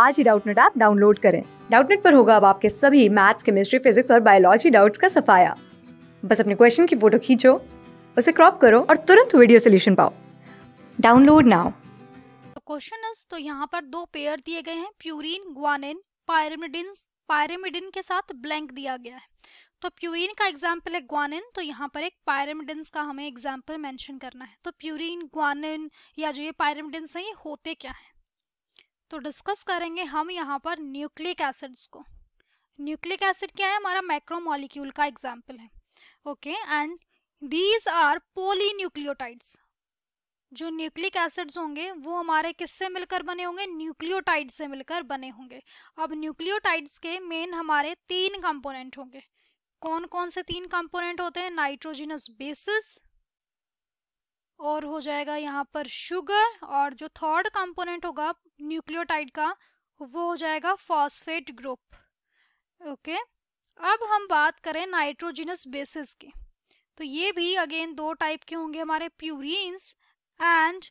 आज ही Doubtnut app download करें डाउटनेट पर होगा अब आपके सभी मैथ्स केमिस्ट्री फिजिक्स और बायोलॉजी डाउट्स का सफाया बस अपने क्वेश्चन की फोटो खींचो उसे क्रॉप करो और तुरंत वीडियो सोल्यूशन पाओ डाउनलोड नाउ क्वेश्चन तो यहाँ पर दो पेयर दिए गए हैं प्यूरिन ग्वानिन पायरेमिडिन पायरेमिडिन के साथ ब्लैंक दिया गया है तो प्यूरिन का एग्जाम्पल है ग्वानिन तो यहाँ पर एक पायरेमिडिन का हमें एग्जाम्पल मेंशन करना है तो प्यूरिन ग्वानिन या जो ये पायरेमिडिन है ये होते क्या है तो डिस्कस करेंगे हम यहाँ पर न्यूक्लिक एसिड्स को न्यूक्लिक एसिड क्या है हमारा मैक्रोमोलिक्यूल का एग्जाम्पल है okay and these are poly nucleotides जो न्यूक्लिक एसिड्स होंगे वो हमारे किससे मिलकर बने होंगे न्यूक्लियोटाइड से मिलकर बने होंगे अब न्यूक्लियोटाइड्स के मेन हमारे तीन कंपोनेंट होंगे कौन कौन से तीन कंपोनेंट होते हैं नाइट्रोजिनस बेसिस और हो जाएगा यहाँ पर शुगर और जो थर्ड कंपोनेंट होगा न्यूक्लियोटाइड का वो हो जाएगा फॉस्फेट ग्रुप ओके अब हम बात करें नाइट्रोजिनस बेसिस की तो ये भी अगेन दो टाइप के होंगे हमारे प्यूरिन्स एंड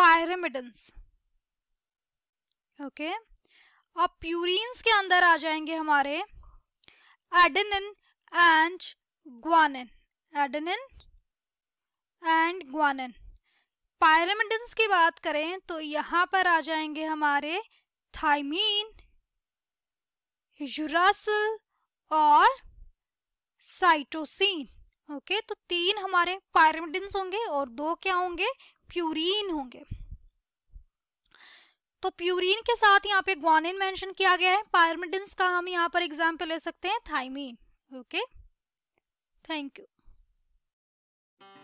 पायरेमिडन्स ओके अब प्यूरिन्स के अंदर आ जाएंगे हमारे adenine and guanine adenine and guanine pyrimidines की बात करें तो यहाँ पर आ जाएंगे हमारे थाइमीन यूरासिल और साइटोसिन ओके तो तीन हमारे पायरामिडन्स होंगे और दो क्या होंगे प्यूरिन होंगे तो प्यूरिन के साथ यहाँ पे ग्वानिन मेंशन किया गया है पायरामिडन्स का हम यहाँ पर एग्जाम्पल ले सकते हैं थाइमीन ओके थैंक यू